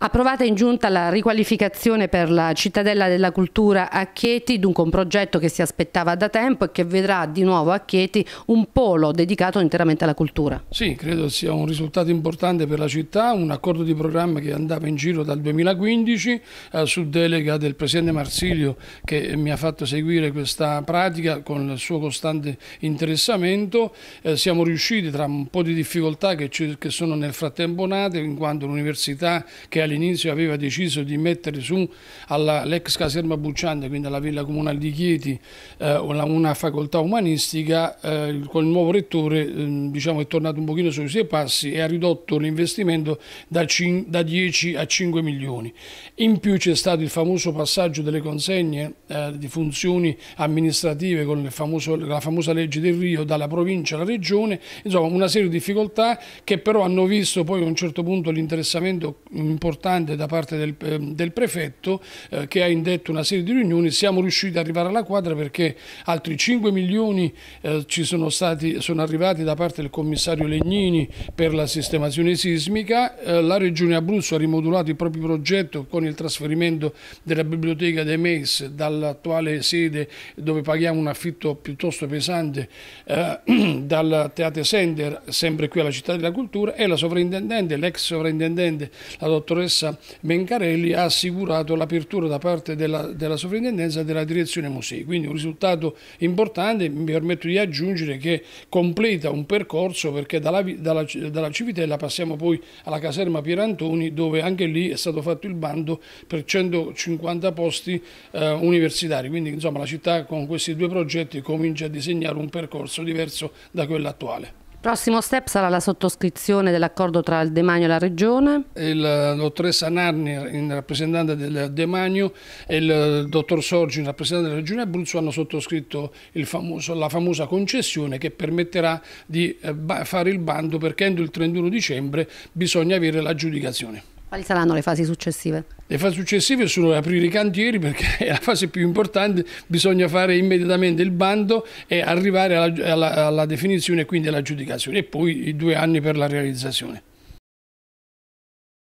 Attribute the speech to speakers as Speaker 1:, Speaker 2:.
Speaker 1: Approvata in giunta la riqualificazione per la cittadella della cultura a Chieti, dunque un progetto che si aspettava da tempo e che vedrà di nuovo a Chieti un polo dedicato interamente alla cultura.
Speaker 2: Sì, credo sia un risultato importante per la città, un accordo di programma che andava in giro dal 2015 eh, su delega del Presidente Marsilio che mi ha fatto seguire questa pratica con il suo costante interessamento. Eh, siamo riusciti tra un po' di difficoltà che, ci, che sono nel frattempo nate in quanto l'università che ha all'inizio aveva deciso di mettere su all'ex caserma Bucciante, quindi alla Villa Comunale di Chieti, eh, una, una, facoltà umanistica, eh, con il nuovo rettore eh, diciamo, è tornato un pochino sui suoi passi e ha ridotto l'investimento da, da, 10 a 5 milioni. In più c'è stato il famoso passaggio delle consegne eh, di funzioni amministrative con famoso, la famosa legge del Rio dalla provincia alla regione, insomma una serie di difficoltà che però hanno visto poi a un certo punto l'interessamento importante importante da parte del, ehm, del prefetto eh, che ha indetto una serie di riunioni, siamo riusciti ad arrivare alla quadra perché altri 5 milioni eh, ci sono, stati, sono arrivati da parte del commissario Legnini per la sistemazione sismica, eh, la regione Abruzzo ha rimodulato il proprio progetto con il trasferimento della biblioteca dei MEIS dall'attuale sede dove paghiamo un affitto piuttosto pesante eh, dal Teatro Sender, sempre qui alla città della cultura e la sovrintendente, l'ex sovrintendente, la dottoressa dottoressa Mencarelli ha assicurato l'apertura da parte della, della sovrintendenza della direzione musei, quindi un risultato importante, mi permetto di aggiungere che completa un percorso perché dalla, dalla, dalla Civitella passiamo poi alla caserma Pierantoni dove anche lì è stato fatto il bando per 150 posti eh, universitari, quindi insomma la città con questi due progetti comincia a disegnare un percorso diverso da quello attuale.
Speaker 1: Prossimo step sarà la sottoscrizione dell'accordo tra il Demanio e la Regione.
Speaker 2: La eh, dottoressa Narni, in rappresentante del Demanio, e il eh, dottor Sorgi, in rappresentante della Regione Abruzzo, hanno sottoscritto famoso, la famosa concessione che permetterà di eh, fare il bando perché entro il 31 dicembre bisogna avere l'aggiudicazione.
Speaker 1: Quali saranno le fasi successive?
Speaker 2: Le fasi successive sono aprire i cantieri perché è la fase più importante, bisogna fare immediatamente il bando e arrivare alla, alla, alla definizione e quindi all'aggiudicazione e poi i due anni per la realizzazione.